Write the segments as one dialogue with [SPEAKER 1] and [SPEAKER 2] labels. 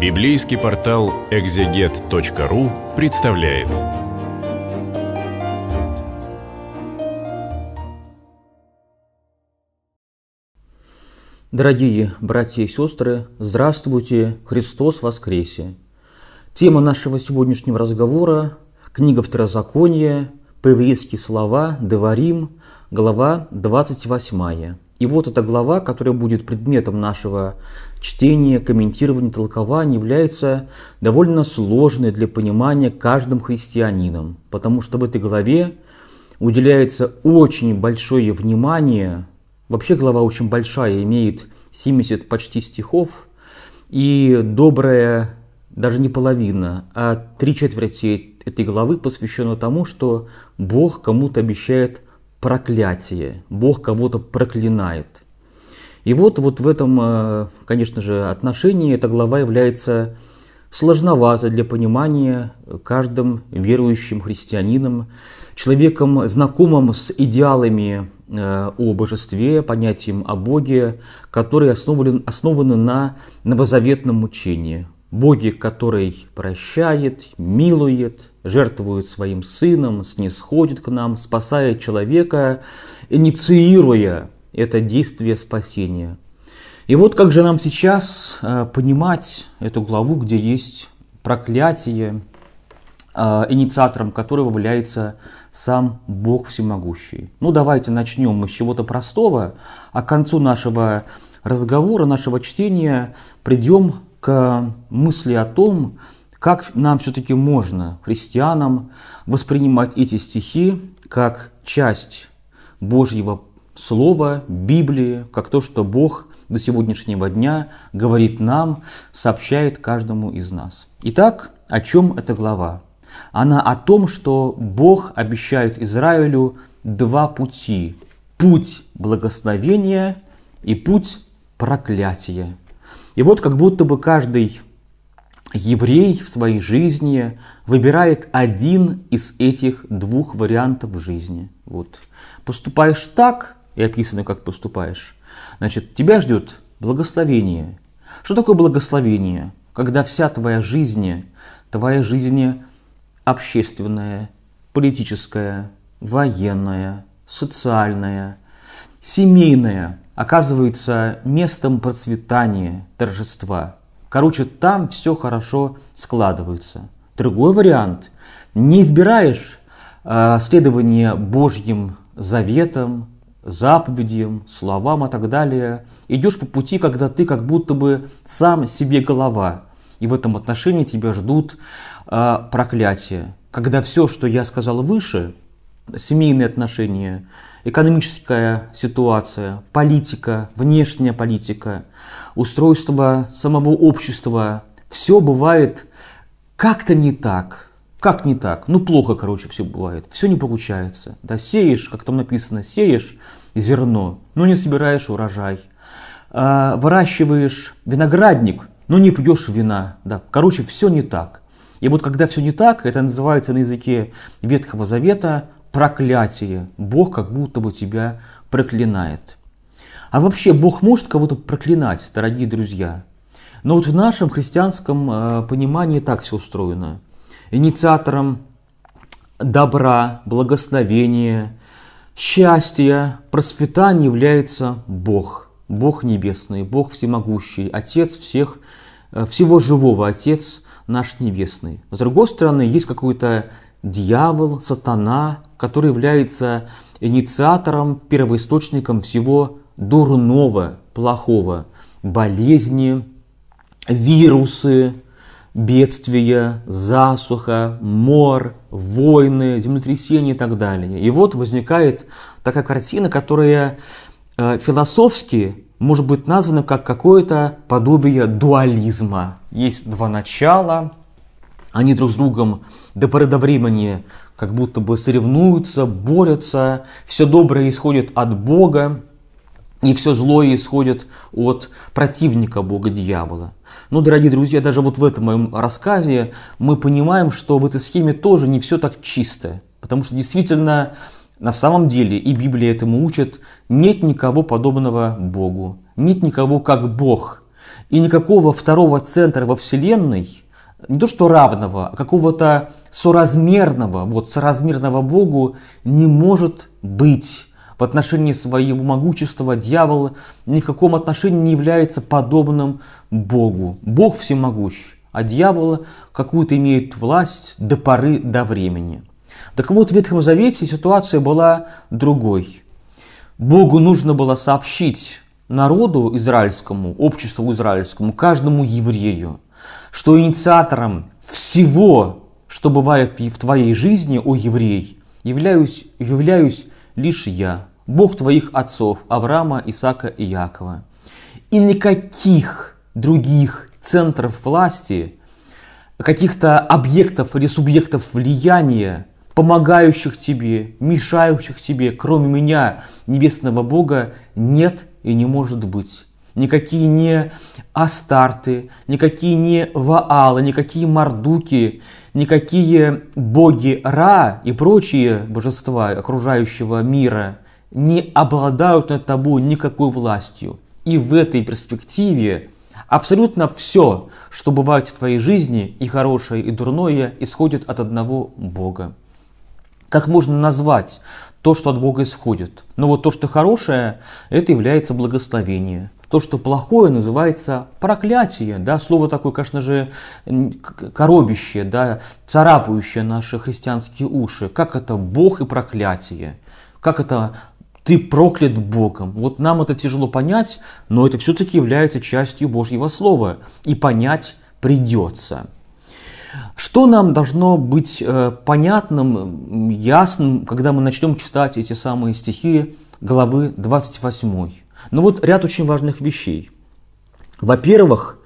[SPEAKER 1] Библейский портал экзегет.ру представляет. Дорогие братья и сестры, здравствуйте, Христос воскресе! Тема нашего сегодняшнего разговора – книга Второзакония, по-еврейски слова «Деварим», глава 28. И вот эта глава, которая будет предметом нашего чтение, комментирование, толкование является довольно сложной для понимания каждым христианином, потому что в этой главе уделяется очень большое внимание, вообще глава очень большая, имеет 70 почти стихов, и добрая даже не половина, а три четверти этой главы посвящена тому, что Бог кому-то обещает проклятие, Бог кого-то проклинает – и вот, вот в этом, э, конечно же, отношении эта глава является сложновато для понимания каждым верующим христианином, человеком, знакомым с идеалами э, о божестве, понятием о Боге, которые основаны, основаны на новозаветном учении. Боге, который прощает, милует, жертвует своим сыном, снисходит к нам, спасает человека, инициируя это действие спасения. И вот как же нам сейчас э, понимать эту главу, где есть проклятие, э, инициатором которого является сам Бог Всемогущий. Ну давайте начнем мы с чего-то простого, а к концу нашего разговора, нашего чтения придем к мысли о том, как нам все-таки можно, христианам, воспринимать эти стихи как часть Божьего Слово Библии, как то, что Бог до сегодняшнего дня говорит нам, сообщает каждому из нас. Итак, о чем эта глава? Она о том, что Бог обещает Израилю два пути. Путь благословения и путь проклятия. И вот как будто бы каждый еврей в своей жизни выбирает один из этих двух вариантов жизни. Вот. Поступаешь так, и описано, как поступаешь. Значит, тебя ждет благословение. Что такое благословение? Когда вся твоя жизнь, твоя жизнь общественная, политическая, военная, социальная, семейная, оказывается местом процветания, торжества. Короче, там все хорошо складывается. Другой вариант. Не избираешь э, следование Божьим заветам, заповедям, словам и так далее. Идешь по пути, когда ты как будто бы сам себе голова. И в этом отношении тебя ждут э, проклятия. Когда все, что я сказал выше, семейные отношения, экономическая ситуация, политика, внешняя политика, устройство самого общества, все бывает как-то не так – как не так? Ну, плохо, короче, все бывает. Все не получается. Да, сеешь, как там написано, сеешь зерно, но не собираешь урожай. А, выращиваешь виноградник, но не пьешь вина. Да, короче, все не так. И вот когда все не так, это называется на языке Ветхого Завета проклятие. Бог как будто бы тебя проклинает. А вообще Бог может кого-то проклинать, дорогие друзья. Но вот в нашем христианском э, понимании так все устроено – инициатором добра, благословения, счастья, процветания является Бог. Бог Небесный, Бог Всемогущий, Отец всех, э, всего живого, Отец наш Небесный. С другой стороны, есть какой-то дьявол, сатана, который является инициатором, первоисточником всего дурного, плохого, болезни, вирусы, бедствия, засуха, мор, войны, землетрясения и так далее. И вот возникает такая картина, которая э, философски может быть названа как какое-то подобие дуализма. Есть два начала, они друг с другом до поры до времени как будто бы соревнуются, борются, все доброе исходит от Бога, и все злое исходит от противника Бога дьявола. Но, ну, дорогие друзья, даже вот в этом моем рассказе мы понимаем, что в этой схеме тоже не все так чисто. Потому что действительно, на самом деле, и Библия этому учит, нет никого подобного Богу. Нет никого как Бог. И никакого второго центра во Вселенной, не то что равного, а какого-то соразмерного, вот соразмерного Богу не может быть в отношении своего могущества дьявола ни в каком отношении не является подобным Богу. Бог всемогущ, а дьявола какую-то имеет власть до поры до времени. Так вот, в Ветхом Завете ситуация была другой. Богу нужно было сообщить народу израильскому, обществу израильскому, каждому еврею, что инициатором всего, что бывает в твоей жизни, о еврей, являюсь, являюсь лишь я, Бог твоих отцов Авраама, Исака и Якова. И никаких других центров власти, каких-то объектов или субъектов влияния, помогающих тебе, мешающих тебе, кроме меня, небесного Бога, нет и не может быть никакие не Астарты, никакие не Ваалы, никакие Мардуки, никакие боги Ра и прочие божества окружающего мира не обладают над тобой никакой властью. И в этой перспективе абсолютно все, что бывает в твоей жизни, и хорошее, и дурное, исходит от одного Бога. Как можно назвать то, что от Бога исходит? Но ну вот то, что хорошее, это является благословение – то, что плохое, называется проклятие. Да? Слово такое, конечно же, коробящее, да? царапающее наши христианские уши. Как это Бог и проклятие? Как это ты проклят Богом. Вот нам это тяжело понять, но это все-таки является частью Божьего Слова. И понять придется. Что нам должно быть э, понятным, ясным, когда мы начнем читать эти самые стихи главы 28? Но ну вот ряд очень важных вещей. Во-первых,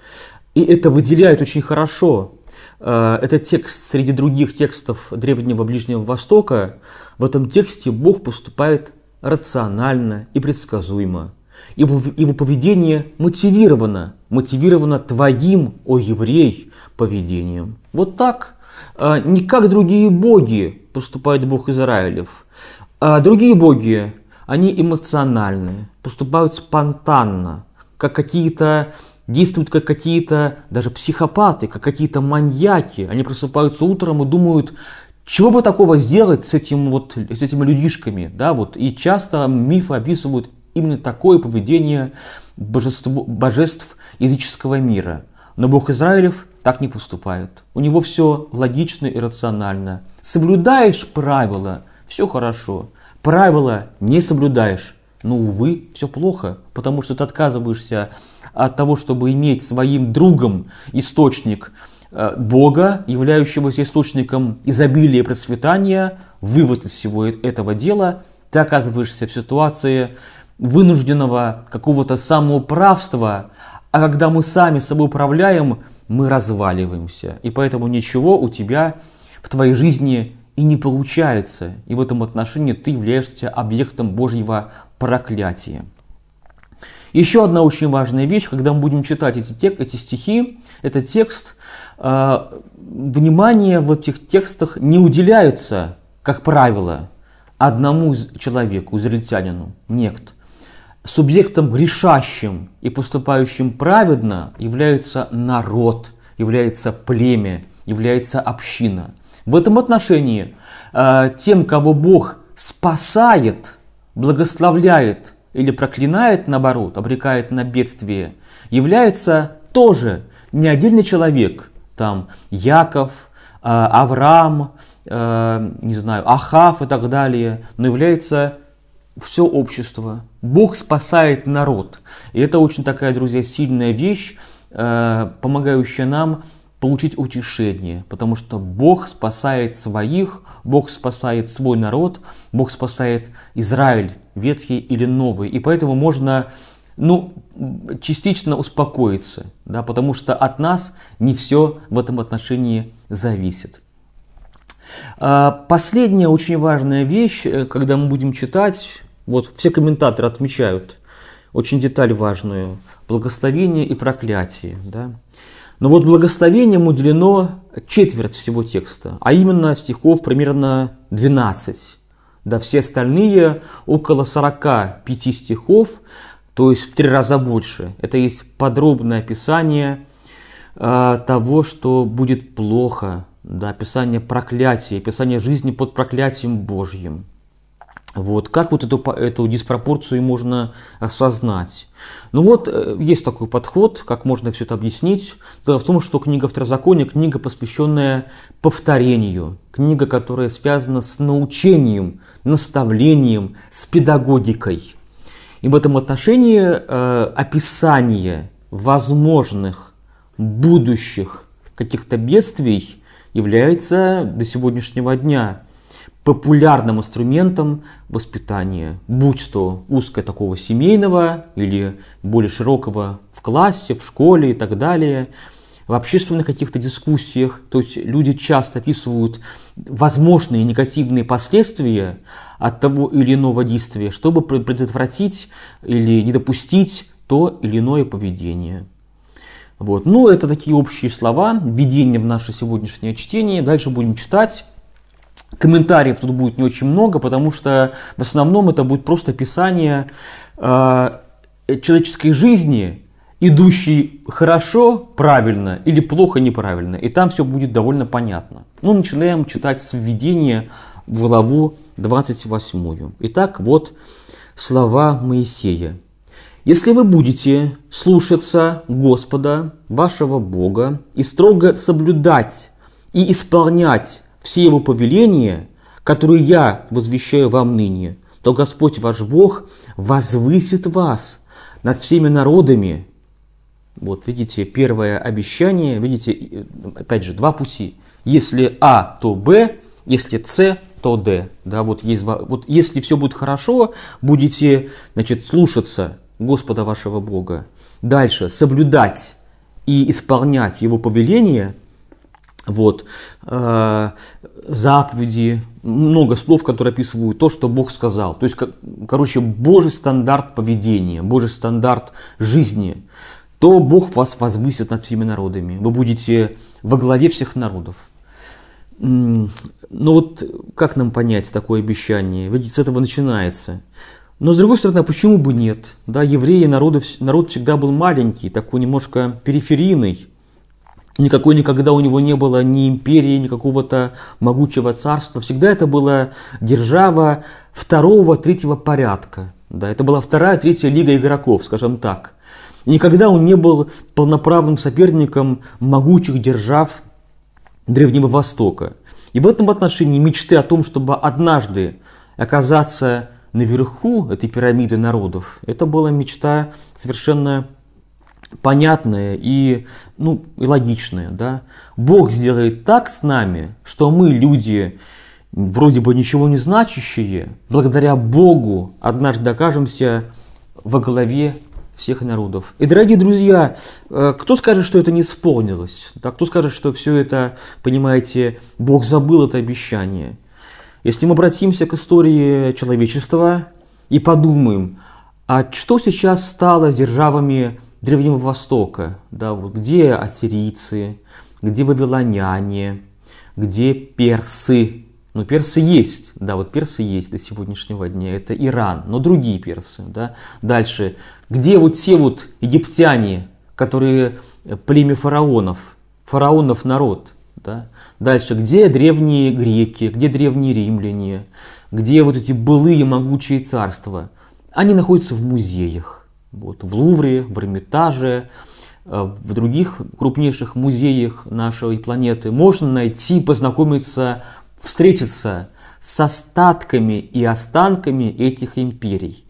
[SPEAKER 1] и это выделяет очень хорошо, э, этот текст среди других текстов Древнего Ближнего Востока. В этом тексте Бог поступает рационально и предсказуемо. Его, его поведение мотивировано, мотивировано твоим, о еврей, поведением. Вот так. Э, не как другие боги поступает Бог Израилев. А другие боги они эмоциональные, поступают спонтанно, как какие-то действуют как какие-то даже психопаты, как какие-то маньяки. Они просыпаются утром и думают, чего бы такого сделать с, этим вот, с этими людишками. Да, вот. И часто мифы описывают именно такое поведение божеств, божеств языческого мира. Но Бог Израилев так не поступает. У него все логично и рационально. Соблюдаешь правила, все хорошо правила не соблюдаешь, ну, увы, все плохо, потому что ты отказываешься от того, чтобы иметь своим другом источник э, Бога, являющегося источником изобилия и процветания, вывод из всего э, этого дела, ты оказываешься в ситуации вынужденного какого-то самоуправства, а когда мы сами собой управляем, мы разваливаемся. И поэтому ничего у тебя в твоей жизни и не получается. И в этом отношении ты являешься объектом Божьего проклятия. Еще одна очень важная вещь, когда мы будем читать эти, тек, эти стихи, этот текст, э, внимание в этих текстах не уделяется, как правило, одному человеку, израильтянину, некто. Субъектом грешащим и поступающим праведно является народ, является племя, является община. В этом отношении э, тем, кого Бог спасает, благословляет или проклинает, наоборот, обрекает на бедствие, является тоже не отдельный человек, там Яков, э, Авраам, э, не знаю, Ахав и так далее, но является все общество. Бог спасает народ. И это очень такая, друзья, сильная вещь, помогающая нам получить утешение, потому что Бог спасает своих, Бог спасает свой народ, Бог спасает Израиль, ветхий или новый. И поэтому можно ну, частично успокоиться, да, потому что от нас не все в этом отношении зависит. А, последняя очень важная вещь, э, когда мы будем читать, вот все комментаторы отмечают очень деталь важную, благословение и проклятие. Да? Но вот благословением уделено четверть всего текста, а именно стихов примерно 12. Да все остальные около 45 стихов, то есть в три раза больше. Это есть подробное описание э, того, что будет плохо, да, описание проклятия, описание жизни под проклятием Божьим – вот, как вот эту, эту диспропорцию можно осознать? Ну вот, э, есть такой подход, как можно все это объяснить. Дело в том, что книга Второзакония – книга, посвященная повторению, книга, которая связана с научением, наставлением, с педагогикой. И в этом отношении э, описание возможных будущих каких-то бедствий является до сегодняшнего дня – популярным инструментом воспитания, будь то узкое такого семейного или более широкого в классе, в школе и так далее, в общественных каких-то дискуссиях. То есть люди часто описывают возможные негативные последствия от того или иного действия, чтобы предотвратить или не допустить то или иное поведение. Вот. Ну, это такие общие слова, введение в наше сегодняшнее чтение. Дальше будем читать Комментариев тут будет не очень много, потому что в основном это будет просто описание э, человеческой жизни, идущей хорошо, правильно или плохо, неправильно. И там все будет довольно понятно. Ну, начинаем читать с введения в главу 28. Итак, вот слова Моисея. «Если вы будете слушаться Господа, вашего Бога, и строго соблюдать и исполнять все его повеления, которые я возвещаю вам ныне, то Господь ваш Бог возвысит вас над всеми народами. Вот видите, первое обещание, видите, э, опять же, два пути. Если А, то Б, если С, то Д. Да, вот, есть, вот если все будет хорошо, будете значит, слушаться Господа вашего Бога. Дальше, соблюдать и исполнять Его повеления. Вот. Э, заповеди, много слов, которые описывают то, что Бог сказал. То есть, короче, Божий стандарт поведения, Божий стандарт жизни то Бог вас возвысит над всеми народами. Вы будете во главе всех народов. Но ну вот как нам понять такое обещание? Ведь с этого начинается. Но с другой стороны, а почему бы нет? Да, евреи, народы, народ всегда был маленький, такой немножко периферийный. Никакой никогда у него не было ни империи, ни какого-то могучего царства. Всегда это была держава второго-третьего порядка. Да, это была вторая-третья лига игроков, скажем так. никогда он не был полноправным соперником могучих держав Древнего Востока. И в этом отношении мечты о том, чтобы однажды оказаться наверху этой пирамиды народов, это была мечта совершенно понятное и, ну, и логичные. Да? Бог сделает так с нами, что мы, люди, вроде бы ничего не значащие, благодаря Богу однажды окажемся во главе всех народов. И, дорогие друзья, э, кто скажет, что это не исполнилось? Да, кто скажет, что все это, понимаете, Бог забыл это обещание? Если мы обратимся к истории человечества и подумаем, а что сейчас стало с державами Древнего Востока, да, вот где ассирийцы, где вавилоняне, где персы, ну, персы есть, да, вот персы есть до сегодняшнего дня, это Иран, но другие персы, да. Дальше, где вот те вот египтяне, которые э, племя фараонов, фараонов народ, да. Дальше, где древние греки, где древние римляне, где вот эти былые могучие царства, они находятся в музеях вот, в Лувре, в Эрмитаже, э, в других крупнейших музеях нашей планеты можно найти, познакомиться, встретиться с остатками и останками этих империй.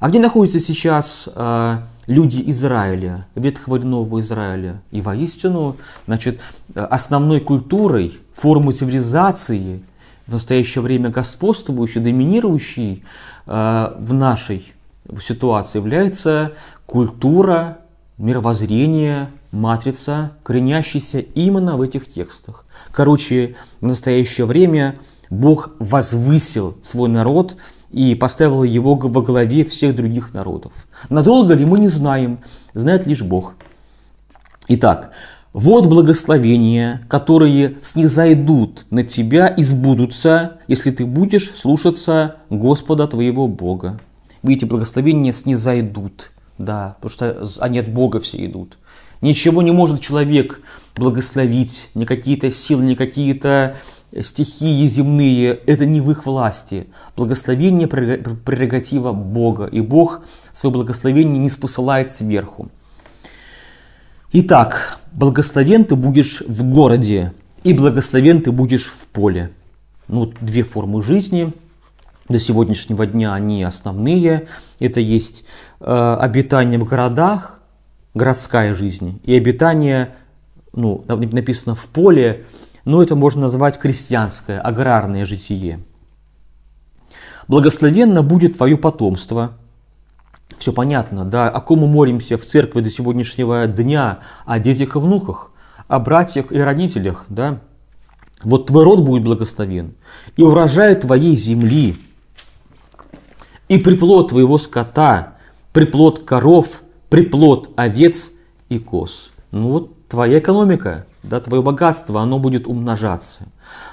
[SPEAKER 1] А где находятся сейчас э, люди Израиля, Ветхого и Нового Израиля? И воистину, значит, э, основной культурой, формой цивилизации в настоящее время господствующей, доминирующей э, в нашей ситуации является культура, мировоззрение, матрица, коренящаяся именно в этих текстах. Короче, в настоящее время Бог возвысил свой народ и поставил его во главе всех других народов. Надолго ли мы не знаем, знает лишь Бог. Итак, вот благословения, которые снизойдут на тебя и сбудутся, если ты будешь слушаться Господа твоего Бога видите, благословения снизойдут, да, потому что они от Бога все идут. Ничего не может человек благословить, ни какие-то силы, ни какие-то стихии земные, это не в их власти. Благословение – прерогатива Бога, и Бог свое благословение не спосылает сверху. Итак, благословен ты будешь в городе, и благословен ты будешь в поле. Ну, две формы жизни – до сегодняшнего дня они основные. Это есть э, обитание в городах, городская жизнь, и обитание, ну, написано в поле, но это можно назвать крестьянское, аграрное житие. Благословенно будет твое потомство. Все понятно, да, о ком мы молимся в церкви до сегодняшнего дня, о детях и внуках, о братьях и родителях, да. Вот твой род будет благословен, и урожай твоей земли – и приплод твоего скота, приплод коров, приплод овец и коз. Ну вот твоя экономика, да, твое богатство, оно будет умножаться.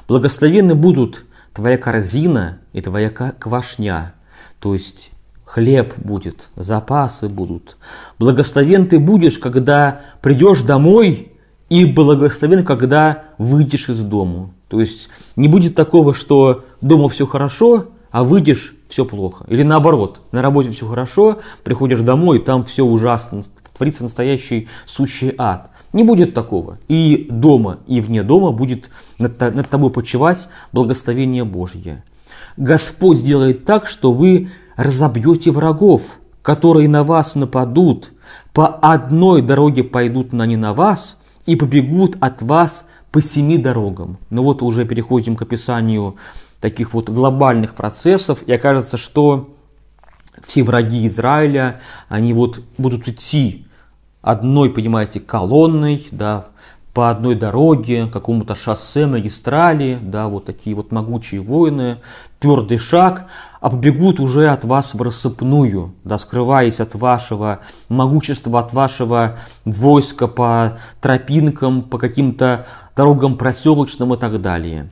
[SPEAKER 1] Благословенны будут твоя корзина и твоя квашня, то есть хлеб будет, запасы будут. Благословен ты будешь, когда придешь домой, и благословен, когда выйдешь из дому. То есть не будет такого, что дома все хорошо, а выйдешь все плохо. Или наоборот, на работе все хорошо, приходишь домой, там все ужасно, творится настоящий сущий ад. Не будет такого. И дома, и вне дома будет над, тобой почивать благословение Божье. Господь сделает так, что вы разобьете врагов, которые на вас нападут, по одной дороге пойдут на не на вас и побегут от вас по семи дорогам. Ну вот уже переходим к описанию таких вот глобальных процессов, и окажется, что все враги Израиля, они вот будут идти одной, понимаете, колонной, да, по одной дороге, какому-то шоссе, магистрали, да, вот такие вот могучие воины, твердый шаг, а побегут уже от вас в рассыпную, да, скрываясь от вашего могущества, от вашего войска по тропинкам, по каким-то дорогам проселочным и так далее.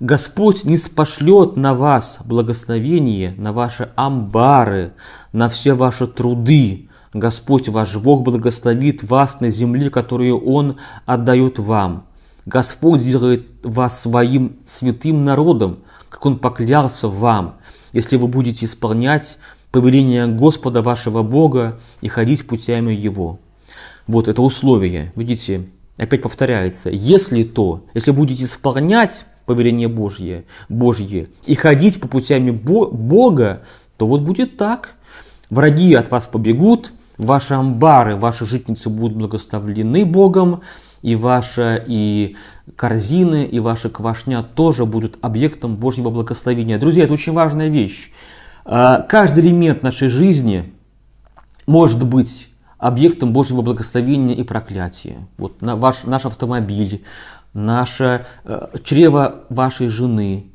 [SPEAKER 1] Господь не спошлет на вас благословение, на ваши амбары, на все ваши труды. Господь ваш Бог благословит вас на земле, которую Он отдает вам. Господь сделает вас своим святым народом, как Он поклялся вам, если вы будете исполнять повеление Господа вашего Бога и ходить путями Его. Вот это условие. Видите, опять повторяется, если то, если будете исполнять повеление Божье, Божье и ходить по путями Бога, то вот будет так. Враги от вас побегут, ваши амбары, ваши житницы будут благословлены Богом, и ваши и корзины, и ваша квашня тоже будут объектом Божьего благословения. Друзья, это очень важная вещь. А, каждый элемент нашей жизни может быть объектом Божьего благословения и проклятия. Вот на ваш, наш автомобиль, наше э, чрево вашей жены,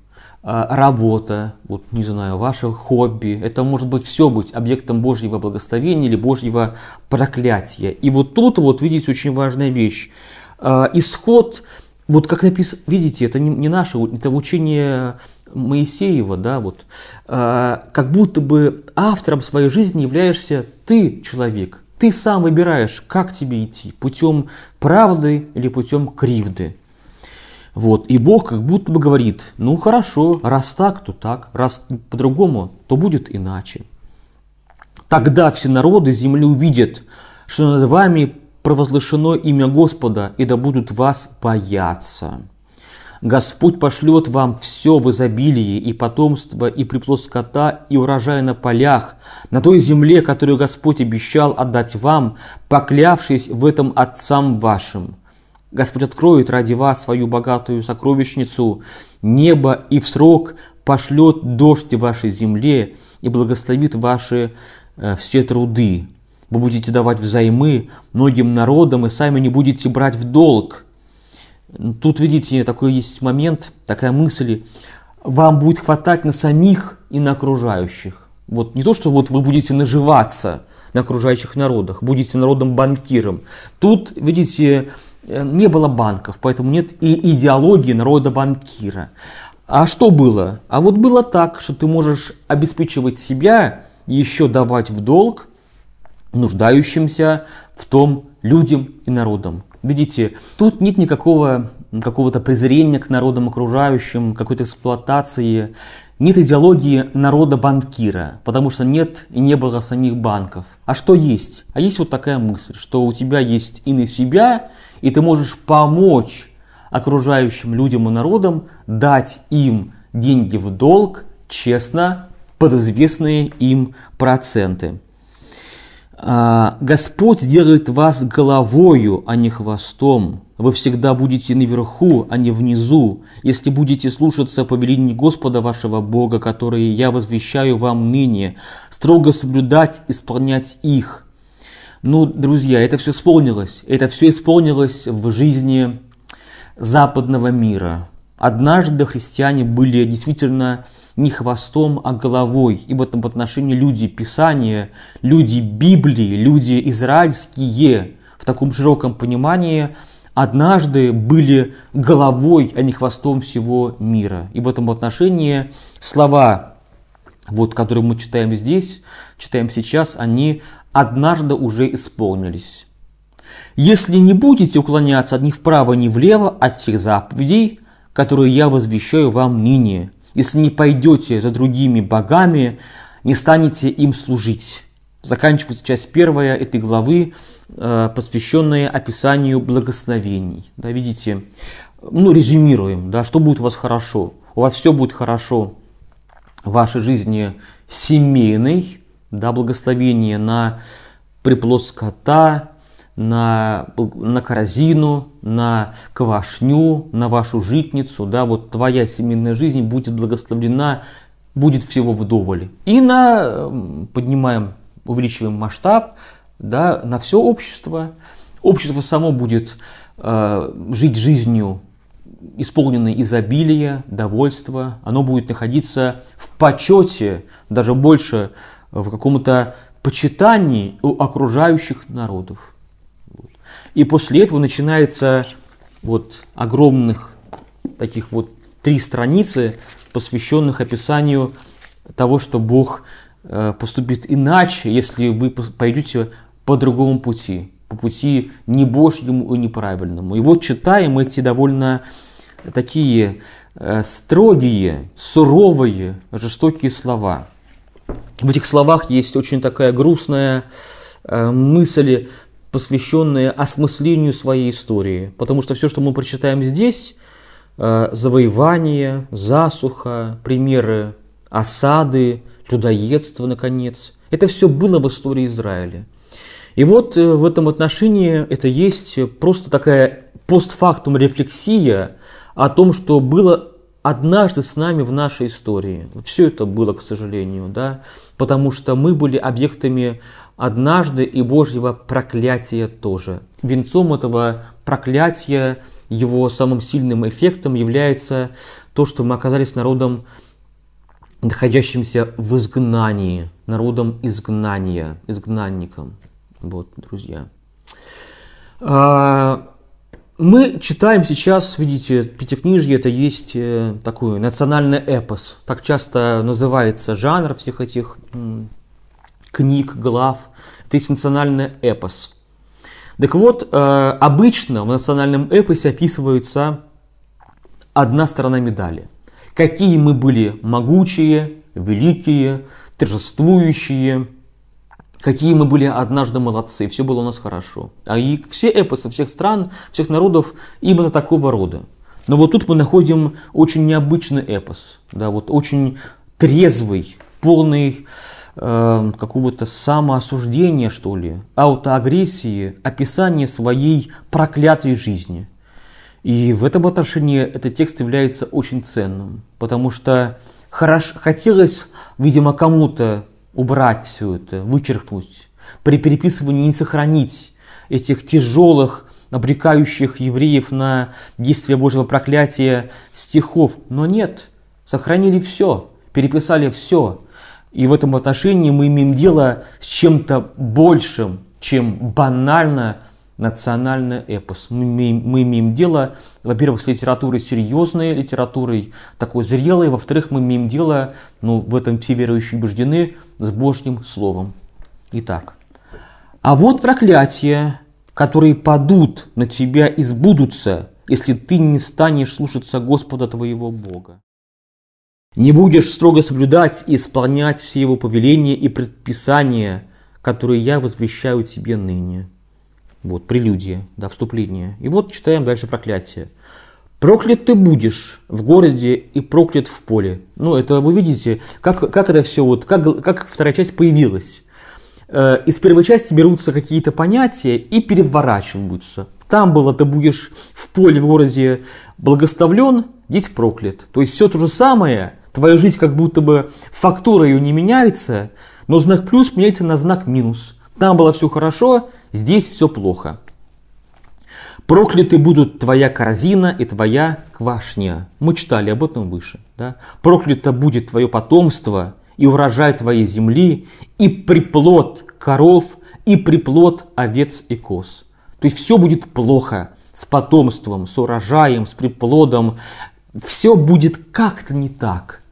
[SPEAKER 1] э, работа, вот не знаю, ваше хобби. Это может быть все быть объектом Божьего благословения или Божьего проклятия. И вот тут вот видите очень важная вещь. Э, исход, вот как написано, видите, это не, не наше, это учение Моисеева, да, вот, э, как будто бы автором своей жизни являешься ты, человек, ты сам выбираешь, как тебе идти, путем правды или путем кривды. Вот, и Бог как будто бы говорит, ну хорошо, раз так, то так, раз по-другому, то будет иначе. Тогда все народы земли увидят, что над вами провозглашено имя Господа, и да будут вас бояться. Господь пошлет вам все в изобилии, и потомство, и приплод скота, и урожай на полях, на той земле, которую Господь обещал отдать вам, поклявшись в этом отцам вашим. Господь откроет ради вас свою богатую сокровищницу, небо и в срок пошлет дождь в вашей земле и благословит ваши э, все труды. Вы будете давать взаймы многим народам и сами не будете брать в долг Тут, видите, такой есть момент, такая мысль. Вам будет хватать на самих и на окружающих. Вот не то, что вот вы будете наживаться на окружающих народах, будете народом-банкиром. Тут, видите, э, не было банков, поэтому нет и идеологии народа-банкира. А что было? А вот было так, что ты можешь обеспечивать себя и еще давать в долг нуждающимся в том людям и народам. Видите, тут нет никакого какого-то презрения к народам окружающим, какой-то эксплуатации, нет идеологии народа-банкира, потому что нет и не было самих банков. А что есть? А есть вот такая мысль, что у тебя есть и на себя, и ты можешь помочь окружающим людям и народам дать им деньги в долг, честно, под известные им проценты. А, Господь делает вас головою, а не хвостом. Вы всегда будете наверху, а не внизу, если будете слушаться повелений Господа вашего Бога, которые я возвещаю вам ныне, строго соблюдать, исполнять их. Ну, друзья, это все исполнилось. Это все исполнилось в жизни западного мира. Однажды христиане были действительно не хвостом, а головой. И в этом отношении люди Писания, люди Библии, люди израильские в таком широком понимании однажды были головой, а не хвостом всего мира. И в этом отношении слова, вот, которые мы читаем здесь, читаем сейчас, они однажды уже исполнились. Если не будете уклоняться ни вправо, ни влево от всех заповедей, которые я возвещаю вам ныне – если не пойдете за другими богами, не станете им служить. Заканчивается часть первая этой главы, э, посвященная описанию благословений. Да, видите, ну, резюмируем, да, что будет у вас хорошо. У вас все будет хорошо в вашей жизни семейной, да, благословение на приплод скота, на, на корзину, на квашню, на вашу житницу, да, вот твоя семейная жизнь будет благословлена, будет всего вдоволь. И на, поднимаем, увеличиваем масштаб, да, на все общество. Общество само будет э, жить жизнью исполненной изобилия, довольства. Оно будет находиться в почете, даже больше в каком-то почитании у окружающих народов. И после этого начинается вот огромных таких вот три страницы, посвященных описанию того, что Бог э, поступит иначе, если вы пойдете по другому пути, по пути не божьему и неправильному. И вот читаем эти довольно такие э, строгие, суровые, жестокие слова. В этих словах есть очень такая грустная э, мысль посвященные осмыслению своей истории. Потому что все, что мы прочитаем здесь, э, завоевание, засуха, примеры осады, людоедство, наконец, это все было в истории Израиля. И вот э, в этом отношении это есть просто такая постфактум рефлексия о том, что было однажды с нами в нашей истории. Все это было, к сожалению, да, потому что мы были объектами однажды и Божьего проклятия тоже. Венцом этого проклятия, его самым сильным эффектом является то, что мы оказались народом, находящимся в изгнании, народом изгнания, изгнанником. Вот, друзья. А, мы читаем сейчас, видите, Пятикнижье – это есть э, такой национальный эпос. Так часто называется жанр всех этих книг, глав. Это есть национальный эпос. Так вот, э, обычно в национальном эпосе описывается одна сторона медали. Какие мы были могучие, великие, торжествующие, какие мы были однажды молодцы, все было у нас хорошо. А и все эпосы всех стран, всех народов именно такого рода. Но вот тут мы находим очень необычный эпос, да, вот очень трезвый, полный Эм, какого-то самоосуждения, что ли, аутоагрессии, описания своей проклятой жизни. И в этом отношении этот текст является очень ценным, потому что хорош, хотелось, видимо, кому-то убрать все это, вычеркнуть, при переписывании не сохранить этих тяжелых, обрекающих евреев на действие Божьего проклятия стихов. Но нет, сохранили все, переписали все. И в этом отношении мы имеем дело с чем-то большим, чем банально национальный эпос. Мы имеем, мы имеем дело, во-первых, с литературой серьезной, литературой такой зрелой, во-вторых, мы имеем дело, ну, в этом все верующие убеждены, с Божьим Словом. Итак, а вот проклятия, которые падут на тебя и сбудутся, если ты не станешь слушаться Господа твоего Бога не будешь строго соблюдать и исполнять все его повеления и предписания, которые я возвещаю тебе ныне. Вот, прелюдия, да, вступление. И вот читаем дальше проклятие. Проклят ты будешь в городе и проклят в поле. Ну, это вы видите, как, как это все, вот, как, как вторая часть появилась. «Э, из первой части берутся какие-то понятия и переворачиваются. Там было ты будешь в поле в городе благоставлен, здесь проклят. То есть все то же самое, твоя жизнь как будто бы фактура ее не меняется, но знак плюс меняется на знак минус. Там было все хорошо, здесь все плохо. Прокляты будут твоя корзина и твоя квашня. Мы читали об этом выше. Да? Проклято будет твое потомство и урожай твоей земли, и приплод коров, и приплод овец и коз. То есть все будет плохо с потомством, с урожаем, с приплодом. Все будет как-то не так.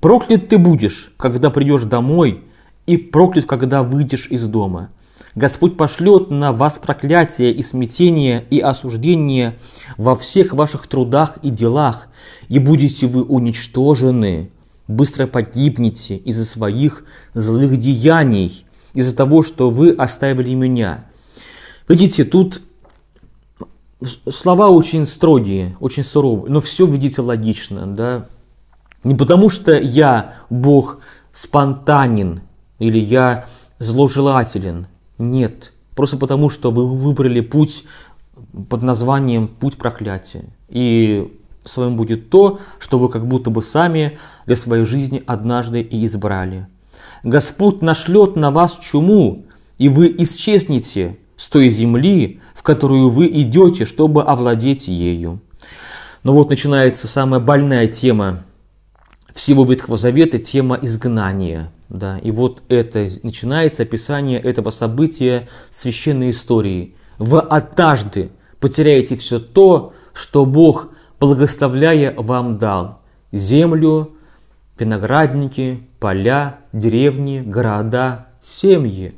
[SPEAKER 1] Проклят ты будешь, когда придешь домой, и проклят, когда выйдешь из дома. Господь пошлет на вас проклятие и смятение и осуждение во всех ваших трудах и делах, и будете вы уничтожены, быстро погибнете из-за своих злых деяний, из-за того, что вы оставили меня. Видите, тут слова очень строгие, очень суровые, но все, видите, логично, да, не потому что я, Бог, спонтанен или я зложелателен. Нет. Просто потому, что вы выбрали путь под названием «Путь проклятия». И с вами будет то, что вы как будто бы сами для своей жизни однажды и избрали. Господь нашлет на вас чуму, и вы исчезнете с той земли, в которую вы идете, чтобы овладеть ею. Но ну вот начинается самая больная тема всего Ветхого Завета тема изгнания. Да? И вот это начинается описание этого события священной истории. Вы однажды потеряете все то, что Бог, благословляя вам, дал. Землю, виноградники, поля, деревни, города, семьи.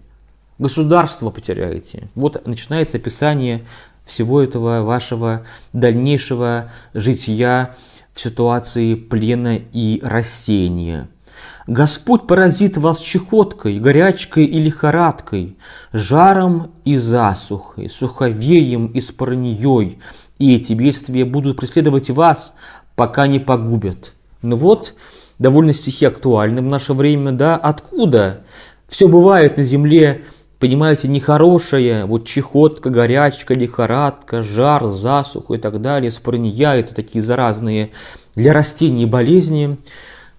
[SPEAKER 1] Государство потеряете. Вот начинается описание всего этого вашего дальнейшего жития в ситуации плена и растения. Господь поразит вас чехоткой, горячкой и лихорадкой, жаром и засухой, суховеем и спорньей, и эти бедствия будут преследовать вас, пока не погубят. Ну вот, довольно стихи актуальны в наше время, да, откуда все бывает на земле понимаете, нехорошее, вот чехотка, горячка, лихорадка, жар, засуха и так далее, спорния, это такие заразные для растений болезни.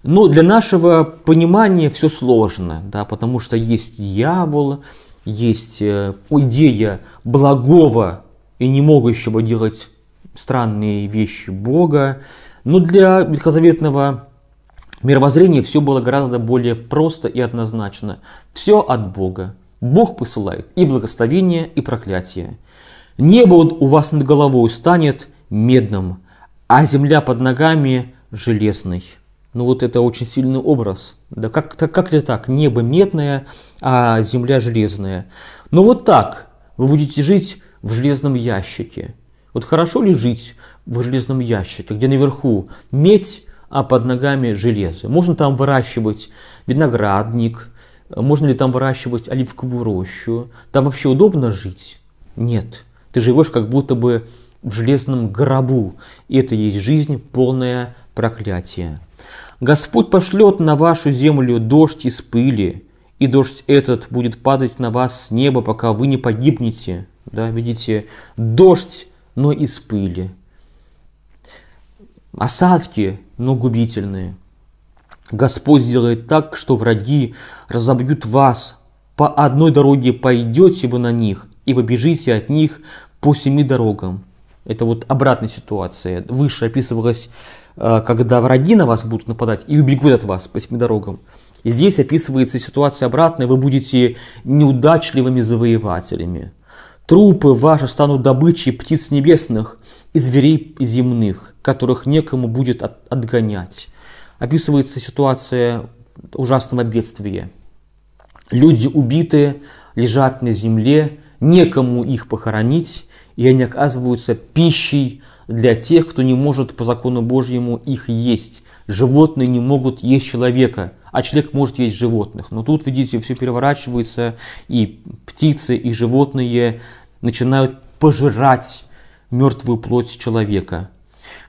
[SPEAKER 1] Но для нашего понимания все сложно, да, потому что есть дьявол, есть э, идея благого и не могущего делать странные вещи Бога. Но для ветхозаветного мировоззрения все было гораздо более просто и однозначно. Все от Бога. Бог посылает и благословение, и проклятие. Небо у вас над головой станет медным, а земля под ногами железной. Ну вот это очень сильный образ. Да как, так, как это так? Небо медное, а земля железная. Ну вот так вы будете жить в железном ящике. Вот хорошо ли жить в железном ящике, где наверху медь, а под ногами железо? Можно там выращивать виноградник, можно ли там выращивать оливковую рощу? Там вообще удобно жить? Нет. Ты живешь как будто бы в железном гробу. И это есть жизнь, полное проклятие. Господь пошлет на вашу землю дождь из пыли, и дождь этот будет падать на вас с неба, пока вы не погибнете. Да, видите, дождь, но из пыли. Осадки, но губительные – Господь сделает так, что враги разобьют вас. По одной дороге пойдете вы на них, и побежите от них по семи дорогам. Это вот обратная ситуация. Выше описывалось, э, когда враги на вас будут нападать и убегут от вас по семи дорогам. И Здесь описывается ситуация обратная, вы будете неудачливыми завоевателями. Трупы ваши станут добычей птиц небесных и зверей земных, которых некому будет отгонять описывается ситуация ужасного бедствия. Люди убиты, лежат на земле, некому их похоронить, и они оказываются пищей для тех, кто не может по закону Божьему их есть. Животные не могут есть человека, а человек может есть животных. Но тут, видите, все переворачивается, и птицы, и животные начинают пожирать мертвую плоть человека.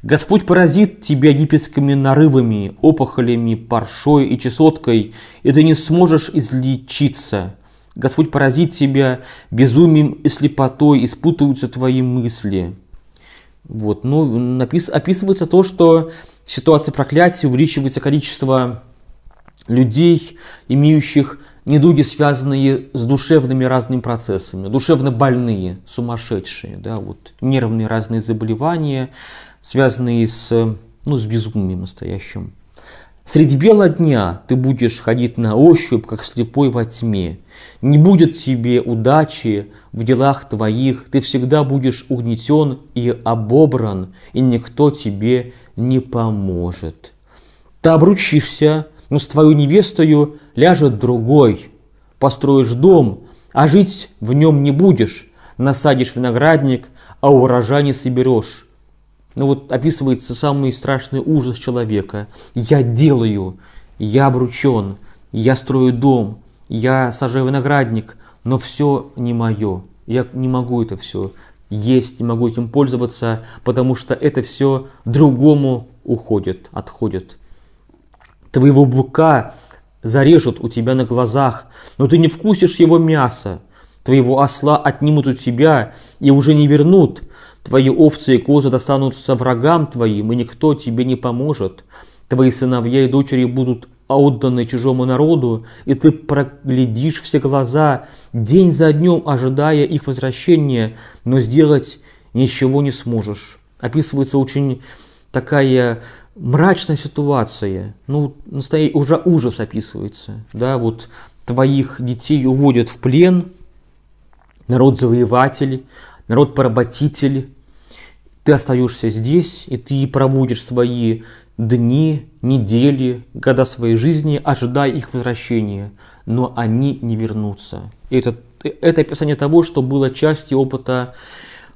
[SPEAKER 1] Господь поразит тебя египетскими нарывами, опухолями, паршой и чесоткой, и ты не сможешь излечиться. Господь поразит тебя безумием и слепотой, и спутаются твои мысли. Вот, ну, напис, описывается то, что в ситуации проклятия увеличивается количество людей, имеющих недуги, связанные с душевными разными процессами, душевно больные, сумасшедшие, да, вот, нервные разные заболевания, связанные с, ну, с безумием настоящим. Средь бела дня ты будешь ходить на ощупь, как слепой во тьме. Не будет тебе удачи в делах твоих, ты всегда будешь угнетен и обобран, и никто тебе не поможет. Ты обручишься, но с твою невестою ляжет другой. Построишь дом, а жить в нем не будешь, насадишь виноградник, а урожай не соберешь ну вот описывается самый страшный ужас человека. Я делаю, я обручен, я строю дом, я сажаю виноградник, но все не мое. Я не могу это все есть, не могу этим пользоваться, потому что это все другому уходит, отходит. Твоего быка зарежут у тебя на глазах, но ты не вкусишь его мяса. Твоего осла отнимут у тебя и уже не вернут. Твои овцы и козы достанутся врагам твоим, и никто тебе не поможет. Твои сыновья и дочери будут отданы чужому народу, и ты проглядишь все глаза, день за днем ожидая их возвращения, но сделать ничего не сможешь. Описывается очень такая мрачная ситуация, ну, уже ужас описывается, да, вот твоих детей уводят в плен, народ завоеватель, народ поработитель, ты остаешься здесь, и ты проводишь свои дни, недели, года своей жизни, ожидая их возвращения, но они не вернутся. И это, это описание того, что было частью опыта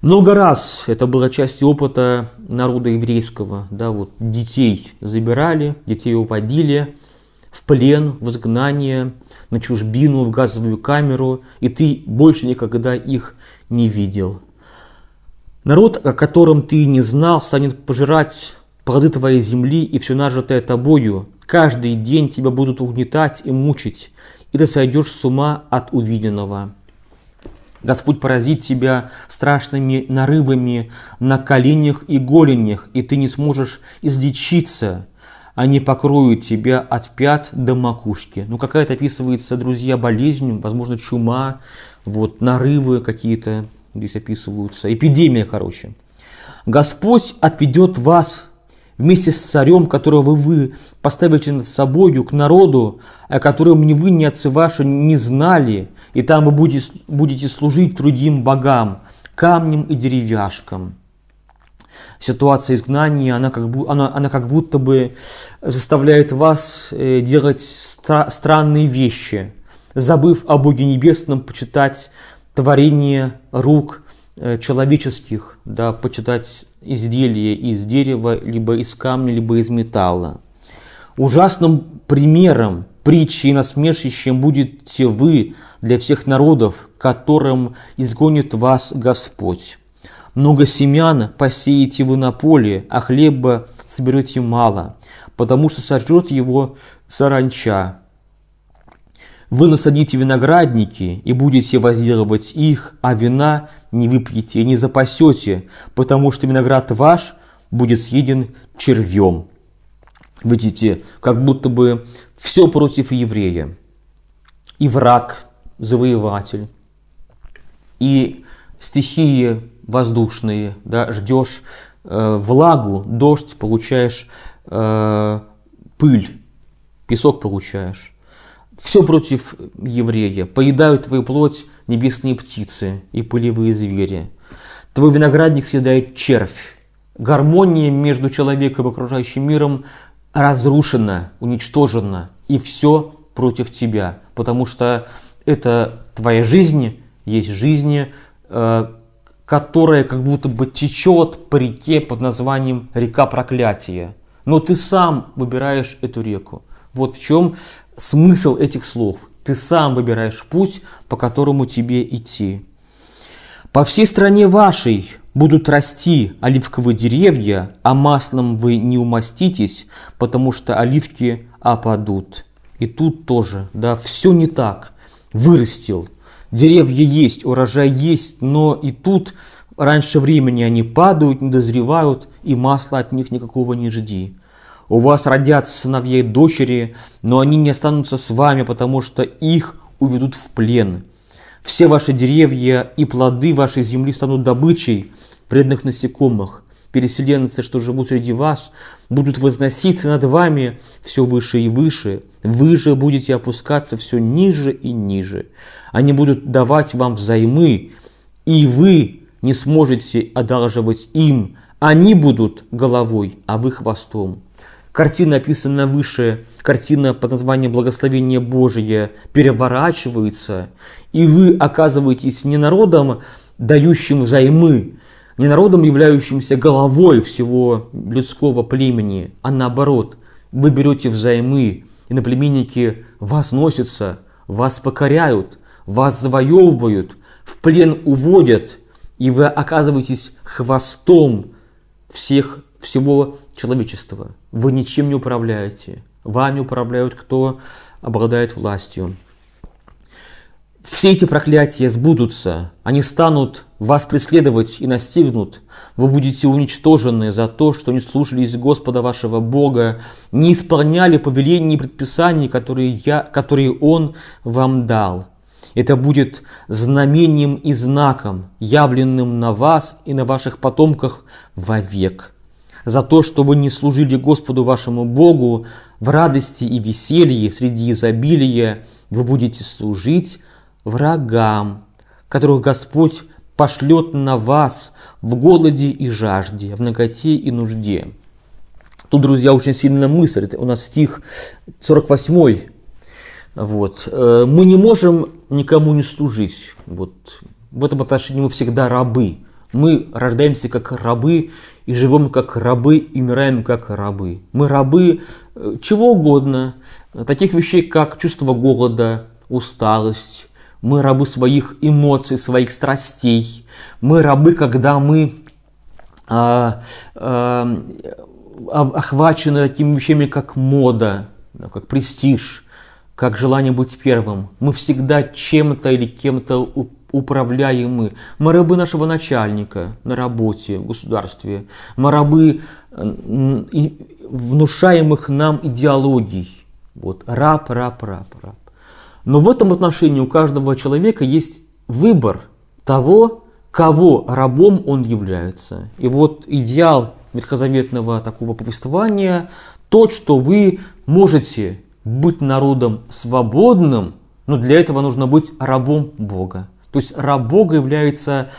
[SPEAKER 1] много раз это было частью опыта народа еврейского. Да, вот детей забирали, детей уводили в плен, в изгнание, на чужбину, в газовую камеру, и ты больше никогда их не видел. Народ, о котором ты не знал, станет пожирать плоды твоей земли и все нажитое тобою. Каждый день тебя будут угнетать и мучить, и ты сойдешь с ума от увиденного. Господь поразит тебя страшными нарывами на коленях и голенях, и ты не сможешь излечиться. Они покроют тебя от пят до макушки. Ну, какая-то описывается, друзья, болезнь? возможно, чума, вот, нарывы какие-то, здесь описываются, эпидемия, короче. «Господь отведет вас вместе с царем, которого вы вы поставите над собою, к народу, о котором ни вы, ни отцы ваши не знали, и там вы будете, будете служить другим богам, камнем и деревяшкам». Ситуация изгнания, она как, бу, она, она как будто бы заставляет вас э, делать стра- странные вещи – забыв о Боге Небесном, почитать творение рук э, человеческих, да, почитать изделия из дерева, либо из камня, либо из металла. Ужасным примером притчи и насмешищем будете вы для всех народов, которым изгонит вас Господь. Много семян посеете вы на поле, а хлеба соберете мало, потому что сожрет его саранча, вы насадите виноградники и будете возделывать их, а вина не выпьете и не запасете, потому что виноград ваш будет съеден червем. Видите, как будто бы все против еврея. И враг, завоеватель, и стихии воздушные, да, ждешь э, влагу, дождь, получаешь э, пыль, песок получаешь все против еврея, поедают твою плоть небесные птицы и пылевые звери. Твой виноградник съедает червь. Гармония между человеком и окружающим миром разрушена, уничтожена, и все против тебя, потому что это твоя жизнь, есть жизнь, э, которая как будто бы течет по реке под названием река проклятия. Но ты сам выбираешь эту реку. Вот в чем смысл этих слов. Ты сам выбираешь путь, по которому тебе идти. По всей стране вашей будут расти оливковые деревья, а маслом вы не умаститесь, потому что оливки опадут. И тут тоже, да, все не так. Вырастил. Деревья есть, урожай есть, но и тут раньше времени они падают, не дозревают, и масла от них никакого не жди у вас родятся сыновья и дочери, но они не останутся с вами, потому что их уведут в плен. Все ваши деревья и плоды вашей земли станут добычей преданных насекомых. Переселенцы, что живут среди вас, будут возноситься над вами все выше и выше. Вы же будете опускаться все ниже и ниже. Они будут давать вам взаймы, и вы не сможете одалживать им. Они будут головой, а вы хвостом. Картина, описанная выше, картина под названием «Благословение Божие» переворачивается, и вы оказываетесь не народом, дающим взаймы, не народом, являющимся головой всего людского племени, а наоборот, вы берете взаймы, и на племенники носятся, вас покоряют, вас завоевывают, в плен уводят, и вы оказываетесь хвостом всех, всего человечества. Вы ничем не управляете. Вами управляют кто обладает властью. Все эти проклятия сбудутся, они станут вас преследовать и настигнут. Вы будете уничтожены за то, что не слушались Господа вашего Бога, не исполняли повеления и предписаний, которые, я, которые Он вам дал. Это будет знамением и знаком, явленным на вас и на ваших потомках вовек за то, что вы не служили Господу вашему Богу в радости и веселье, среди изобилия, вы будете служить врагам, которых Господь пошлет на вас в голоде и жажде, в ноготе и нужде. Тут, друзья, очень сильная мысль. Это у нас стих 48. Вот. Э, мы не можем никому не служить. Вот. В этом отношении мы всегда рабы. Мы рождаемся как рабы и живем как рабы, и умираем как рабы. Мы рабы э, чего угодно, э, таких вещей, как чувство голода, усталость. Мы рабы своих эмоций, своих страстей. Мы рабы, когда мы а, а, а охвачены такими вещами, как мода, как престиж, как желание быть первым. Мы всегда чем-то или кем-то управляемы. Мы рабы нашего начальника на работе, в государстве. Мы рабы э, внушаемых нам идеологий. Вот раб, раб, раб, раб. Но в этом отношении у каждого человека есть выбор того, кого рабом он является. И вот идеал ветхозаветного такого повествования тот, что вы можете быть народом свободным, но для этого нужно быть рабом Бога. То есть раб Бога является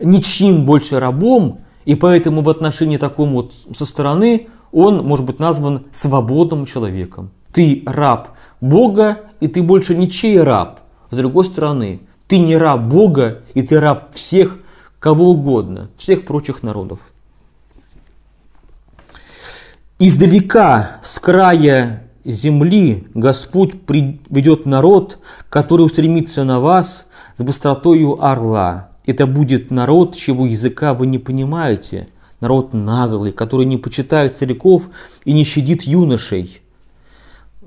[SPEAKER 1] ничьим больше рабом, и поэтому в отношении такому вот со стороны он может быть назван свободным человеком. Ты раб Бога, и ты больше ничей раб. С другой стороны, ты не раб Бога, и ты раб всех, кого угодно, всех прочих народов. Издалека, с края земли Господь приведет народ, который устремится на вас с быстротою орла. Это будет народ, чего языка вы не понимаете, народ наглый, который не почитает стариков и не щадит юношей.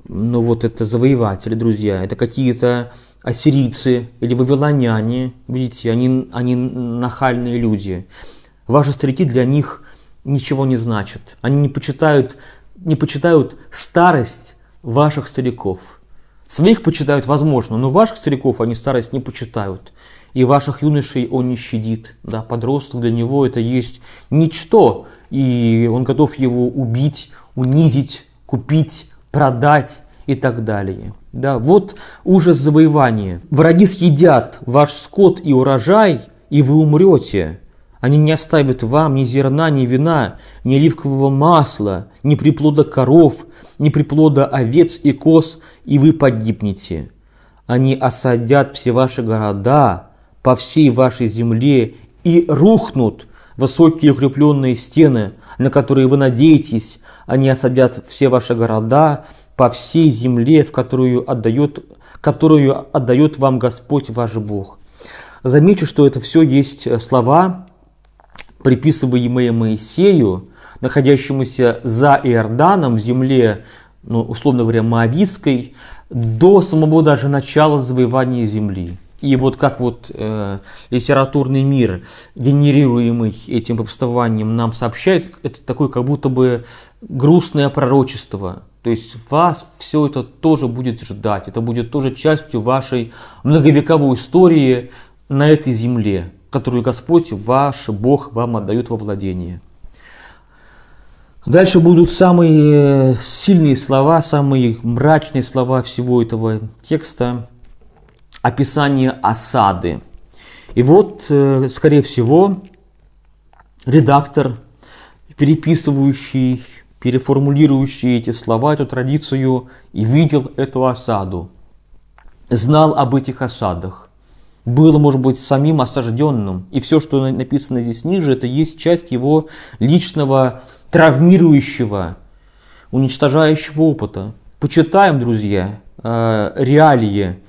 [SPEAKER 1] Ну вот это завоеватели, друзья, это какие-то ассирийцы или вавилоняне, видите, они, они нахальные люди. Ваши старики для них ничего не значат. Они не почитают не почитают старость ваших стариков. Своих почитают, возможно, но ваших стариков они старость не почитают. И ваших юношей он не щадит. Да, подросток для него это есть ничто, и он готов его убить, унизить, купить, продать и так далее. Да, вот ужас завоевания. Враги съедят ваш скот и урожай, и вы умрете. Они не оставят вам ни зерна, ни вина, ни оливкового масла, ни приплода коров, ни приплода овец и коз, и вы погибнете. Они осадят все ваши города по всей вашей земле и рухнут высокие укрепленные стены, на которые вы надеетесь. Они осадят все ваши города по всей земле, в которую отдает, которую отдает вам Господь ваш Бог. Замечу, что это все есть э, слова, приписываемые Моисею, находящемуся за Иорданом в земле, ну, условно говоря, Моавийской, до самого даже начала завоевания земли. И вот как вот э, литературный мир, генерируемый этим повествованием, нам сообщает, это такое как будто бы грустное пророчество. То есть вас все это тоже будет ждать, это будет тоже частью вашей многовековой истории на этой земле которую Господь, ваш Бог, вам отдает во владение. Дальше будут самые сильные слова, самые мрачные слова всего этого текста. Описание осады. И вот, э, скорее всего, редактор, переписывающий, переформулирующий эти слова, эту традицию, и видел эту осаду, знал об этих осадах – было, может быть, самим осажденным. И все, что написано здесь ниже, это есть часть его личного травмирующего, уничтожающего опыта. Почитаем, друзья, э, реалии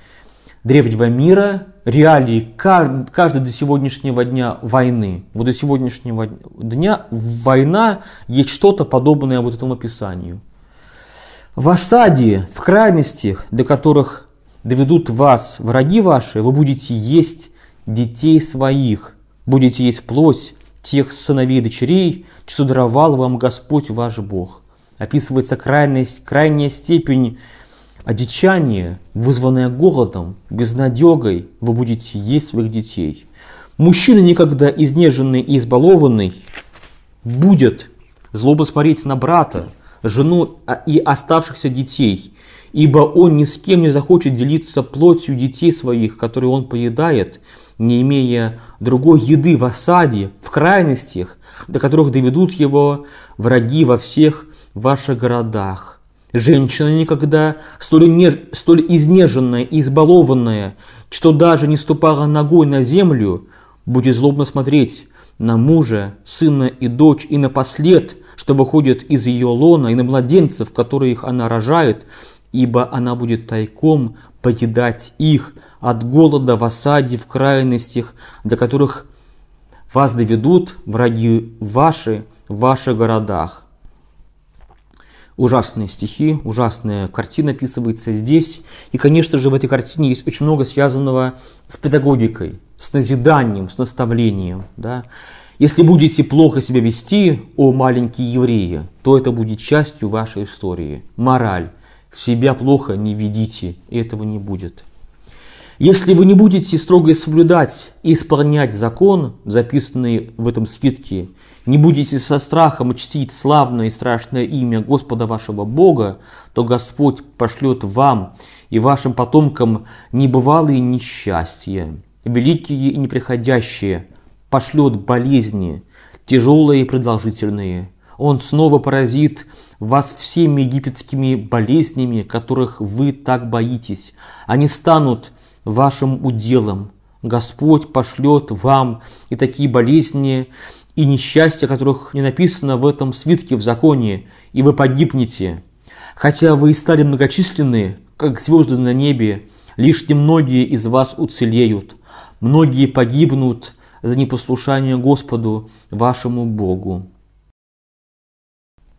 [SPEAKER 1] древнего мира, реалии каждой до сегодняшнего дня войны. Вот до сегодняшнего дня война есть что-то подобное вот этому описанию. В осаде, в крайностях, до которых доведут вас враги ваши, вы будете есть детей своих, будете есть плоть тех сыновей и дочерей, что даровал вам Господь ваш Бог. Описывается крайность, крайняя степень одичания, вызванная голодом, безнадегой, вы будете есть своих детей. Мужчина, никогда изнеженный и избалованный, будет злобоспорить на брата, жену а, и оставшихся детей, ибо он ни с кем не захочет делиться плотью детей своих, которые он поедает, не имея другой еды в осаде, в крайностях, до которых доведут его враги во всех ваших городах. Женщина никогда столь, неж... столь изнеженная и избалованная, что даже не ступала ногой на землю, будет злобно смотреть на мужа, сына и дочь, и напослед что выходит из ее лона, и на младенцев, которых она рожает, ибо она будет тайком поедать их от голода в осаде, в крайностях, до которых вас доведут враги ваши в ваших городах. Ужасные стихи, ужасная картина описывается здесь. И, конечно же, в этой картине есть очень много связанного с педагогикой, с назиданием, с наставлением. Да? Если будете плохо себя вести, о маленькие евреи, то это будет частью вашей истории. Мораль. Себя плохо не ведите, и этого не будет. Если вы не будете строго соблюдать и исполнять закон, записанный в этом свитке, не будете со страхом чтить славное и страшное имя Господа вашего Бога, то Господь пошлет вам и вашим потомкам небывалые несчастья, великие и неприходящие, пошлет болезни, тяжелые и продолжительные. Он снова поразит вас всеми египетскими болезнями, которых вы так боитесь. Они станут вашим уделом. Господь пошлет вам и такие болезни, и несчастья, которых не написано в этом свитке в законе, и вы погибнете. Хотя вы и стали многочисленны, как звезды на небе, лишь немногие из вас уцелеют. Многие погибнут, за непослушание Господу, вашему Богу.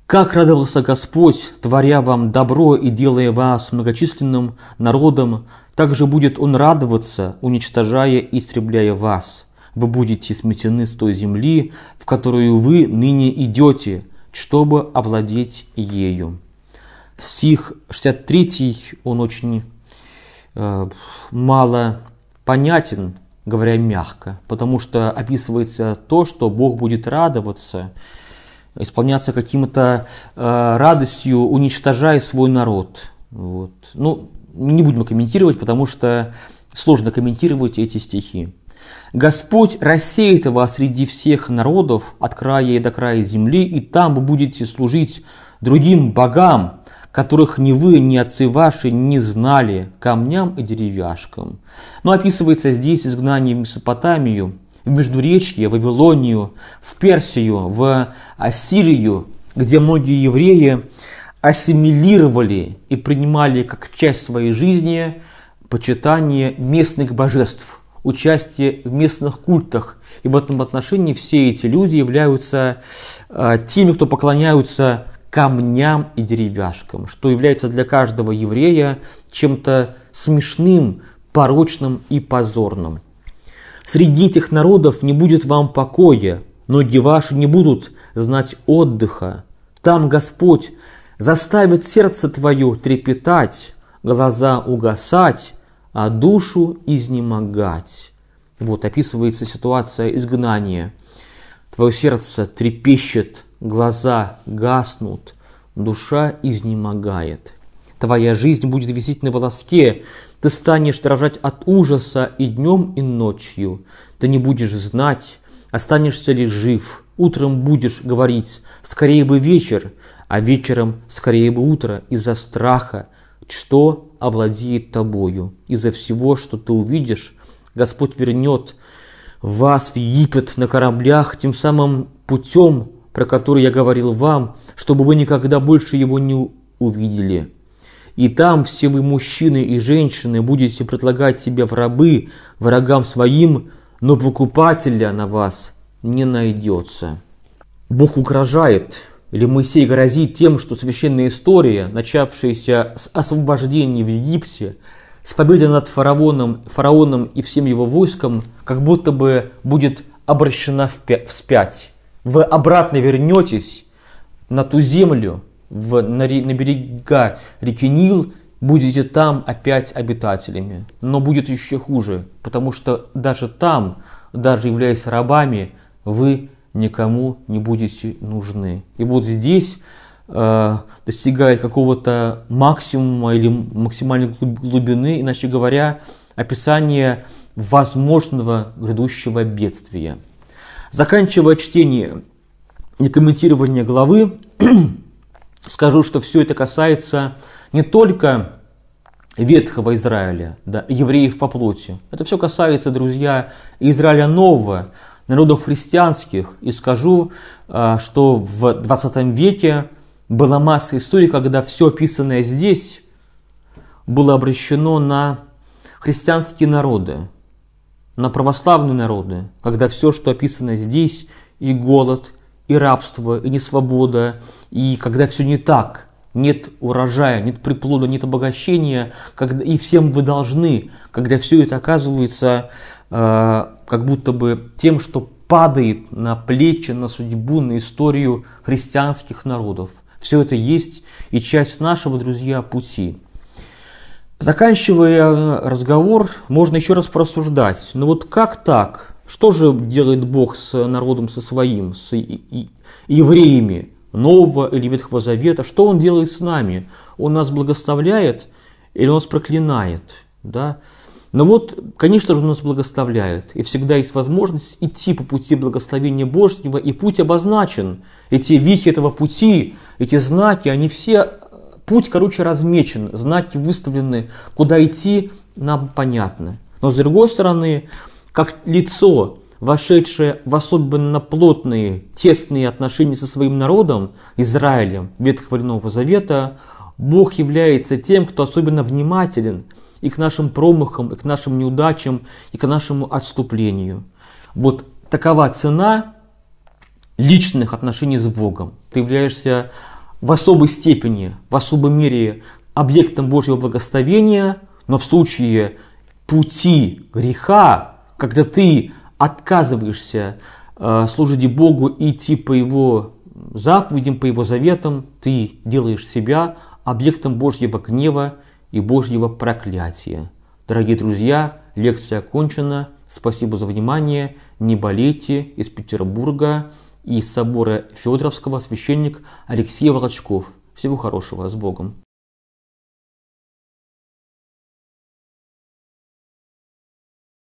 [SPEAKER 1] Как радовался Господь, творя вам добро и делая вас многочисленным народом, так же будет Он радоваться, уничтожая и истребляя вас. Вы будете сметены с той земли, в которую вы ныне идете, чтобы овладеть ею. Стих 63, он очень э, мало понятен, говоря мягко, потому что описывается то, что Бог будет радоваться, исполняться каким-то э, радостью, уничтожая свой народ. Вот. Ну, не будем комментировать, потому что сложно комментировать эти стихи. «Господь рассеет вас среди всех народов от края и до края земли, и там вы будете служить другим богам, которых ни вы, ни отцы ваши не знали, камням и деревяшкам. Но описывается здесь изгнание в Месопотамию, в Междуречье, в Вавилонию, в Персию, в Ассирию, где многие евреи ассимилировали и принимали как часть своей жизни почитание местных божеств, участие в местных культах. И в этом отношении все эти люди являются э, теми, кто поклоняются камням и деревяшкам, что является для каждого еврея чем-то смешным, порочным и позорным. Среди этих народов не будет вам покоя, ноги ваши не будут знать отдыха. Там Господь заставит сердце твое трепетать, глаза угасать, а душу изнемогать. Вот описывается ситуация изгнания. Твое сердце трепещет глаза гаснут, душа изнемогает. Твоя жизнь будет висеть на волоске, ты станешь дрожать от ужаса и днем, и ночью. Ты не будешь знать, останешься ли жив. Утром будешь говорить «скорее бы вечер», а вечером «скорее бы утро» из-за страха, что овладеет тобою. Из-за всего, что ты увидишь, Господь вернет вас в Египет на кораблях, тем самым путем, про который я говорил вам, чтобы вы никогда больше его не увидели. И там все вы, мужчины и женщины, будете предлагать себе в рабы врагам своим, но покупателя на вас не найдется. Бог угрожает, или Моисей грозит тем, что священная история, начавшаяся с освобождения в Египте, с победы над фараоном, фараоном и всем его войском, как будто бы будет обращена вспять вы обратно вернетесь на ту землю, в, на, на берега реки Нил, будете там опять обитателями. Но будет еще хуже, потому что даже там, даже являясь рабами, вы никому не будете нужны. И вот здесь, э, достигая какого-то максимума или максимальной глубины, иначе говоря, описание возможного грядущего бедствия. Заканчивая чтение и комментирование главы, скажу, что все это касается не только Ветхого Израиля, да, евреев по плоти. Это все касается, друзья, Израиля нового, народов христианских. И скажу, а, что в 20 веке была масса историй, когда все описанное здесь было обращено на христианские народы, на православные народы, когда все, что описано здесь, и голод, и рабство, и несвобода, и когда все не так, нет урожая, нет приплода, нет обогащения, когда, и всем вы должны, когда все это оказывается э, как будто бы тем, что падает на плечи, на судьбу, на историю христианских народов. Все это есть и часть нашего, друзья, пути. Заканчивая разговор, можно еще раз просуждать. Ну вот как так? Что же делает Бог с народом со своим, с евреями Нового или Ветхого Завета? Что Он делает с нами? Он нас благоставляет или Он нас проклинает? Да? Но ну вот, конечно же, Он нас благоставляет. И всегда есть возможность идти по пути благословения Божьего, и путь обозначен. Эти вехи этого пути, эти знаки, они все Путь, короче, размечен, знаки выставлены, куда идти, нам понятно. Но с другой стороны, как лицо, вошедшее в особенно плотные, тесные отношения со своим народом, Израилем, Ветхого и Нового Завета, Бог является тем, кто особенно внимателен и к нашим промахам, и к нашим неудачам, и к нашему отступлению. Вот такова цена личных отношений с Богом. Ты являешься в особой степени, в особой мере объектом Божьего благословения, но в случае пути греха, когда ты отказываешься э, служить Богу и идти по Его заповедям, по Его заветам, ты делаешь себя объектом Божьего гнева и Божьего проклятия. Дорогие друзья, лекция окончена. Спасибо за внимание. Не болейте из Петербурга и из собора Федоровского священник Алексей Волочков. Всего хорошего, с Богом!